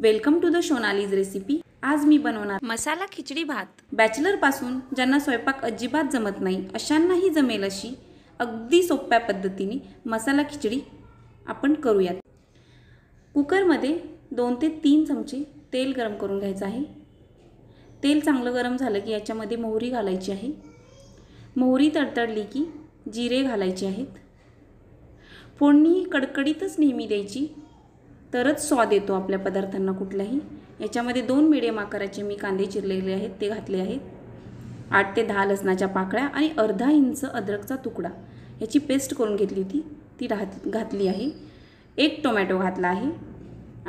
welcome to the Shonali's recipe आज मी बनवणार मसाला खिचडी भात बॅचलरपासून ज्यांना स्वयंपाक अजिबात जमत नाही अशांनाही जमेल अशी अगदी सोप्या पद्धतीने मसाला खिचडी आपण करूयात कुकरमध्ये दोन ते तीन चमचे तेल गरम करून घ्यायचं आहे तेल चांगलं गरम झालं की याच्यामध्ये मोहरी घालायची आहे मोहरी तडतडली की जिरे घालायचे आहेत फोडणी कडकडीतच नेहमी द्यायची तरच स्वाद येतो आपल्या पदार्थांना कुठलाही याच्यामध्ये दोन मिडियम आकाराचे मी कांदे चिरलेले आहेत ते घातले आहेत आठ ते दहा लसणाच्या पाकळ्या आणि अर्धा इंच अद्रकचा तुकडा याची पेस्ट करून घेतली होती ती राहत घातली आहे एक टोमॅटो घातला आहे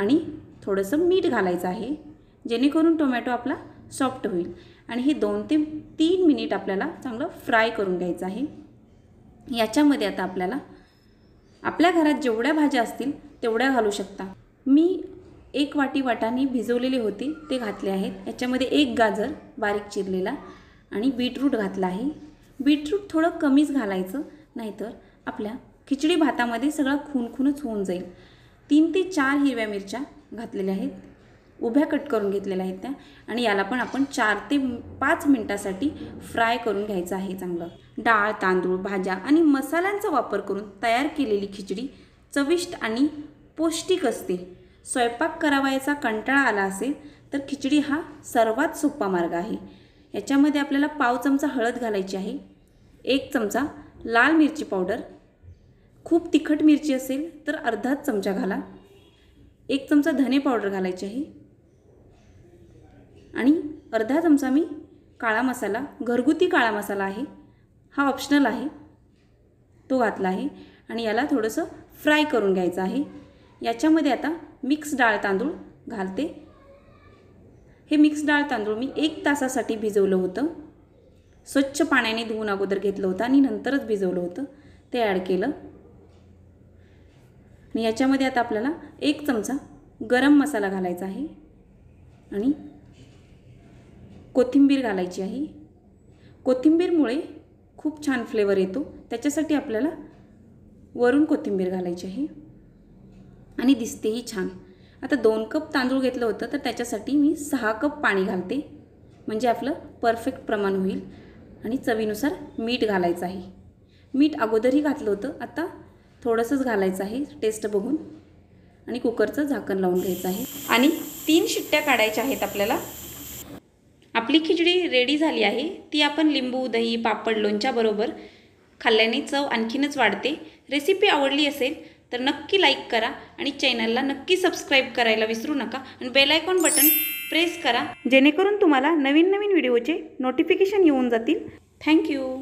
आणि थोडंसं मीठ घालायचं आहे जेणेकरून टोमॅटो आपला सॉफ्ट होईल आणि हे दोन ते तीन मिनिट आपल्याला चांगलं फ्राय करून घ्यायचं आहे याच्यामध्ये आता आपल्याला आपल्या घरात जेवढ्या भाज्या असतील तेवढ्या घालू शकता मी एक वाटी वाटाने भिजवलेली होती ते घातले आहेत याच्यामध्ये एक गाजर बारीक चिरलेला आणि बीटरूट घातला आहे बीटरूट थोडं कमीच घालायचं नाहीतर आपल्या खिचडी भातामध्ये सगळं खूनखूनच होऊन जाईल तीन ते चार हिरव्या मिरच्या घातलेल्या आहेत उभ्या कट करून घेतलेल्या आहेत त्या आणि याला पण आपण चार ते पाच मिनटासाठी फ्राय करून घ्यायचं आहे चांगलं डाळ तांदूळ भाज्या आणि मसाल्यांचा वापर करून तयार केलेली खिचडी चविष्ट आणि पौष्टिक असते स्वयंपाक करावायचा कंटाळा आला असेल तर खिचडी हा सर्वात सोपा मार्ग आहे याच्यामध्ये आपल्याला पाव चमचा हळद घालायची आहे एक चमचा लाल मिरची पावडर खूप तिखट मिरची असेल तर अर्धाच चमचा घाला एक चमचा धने पावडर घालायची आहे आणि अर्धा चमचा मी काळा मसाला घरगुती काळा मसाला आहे हा ऑप्शनल आहे तो घातला आहे आणि याला थोडंसं फ्राय करून घ्यायचं आहे याच्यामध्ये आता मिक्स डाळ तांदूळ घालते हे मिक्स डाळ तांदूळ मी एक तासासाठी भिजवलं होतं स्वच्छ पाण्याने धुवून अगोदर घेतलं होतं आणि नंतरच भिजवलं होतं ते ॲड केलं आणि याच्यामध्ये आता आपल्याला एक चमचा गरम मसाला घालायचा आहे आणि कोथिंबीर घालायची आहे कोथिंबीरमुळे खूप छान फ्लेवर येतो त्याच्यासाठी आपल्याला वरून कोथिंबीर घालायची आहे आणि दिसतेही छान आता दोन कप तांदूळ घेतलं होतं तर त्याच्यासाठी मी सहा कप पाणी घालते म्हणजे आपलं परफेक्ट प्रमाण होईल आणि चवीनुसार मीठ घालायचं आहे मीठ अगोदरही घातलं होतं आता थोडंसंच घालायचं आहे टेस्ट बघून आणि कुकरचं झाकण लावून घ्यायचं आहे आणि तीन शिट्ट्या काढायच्या आहेत आपल्याला आपली खिचडी रेडी झाली आहे ती आपण लिंबू दही पापड लोणच्याबरोबर खाल्ल्याने चव आणखीनच वाढते रेसिपी आवडली असेल तर नक्की लाईक करा आणि चॅनलला नक्की सबस्क्राईब करायला विसरू नका आणि बेलायकॉन बटन प्रेस करा जेणेकरून तुम्हाला नवीन नवीन व्हिडिओचे नोटिफिकेशन येऊन जातील थँक्यू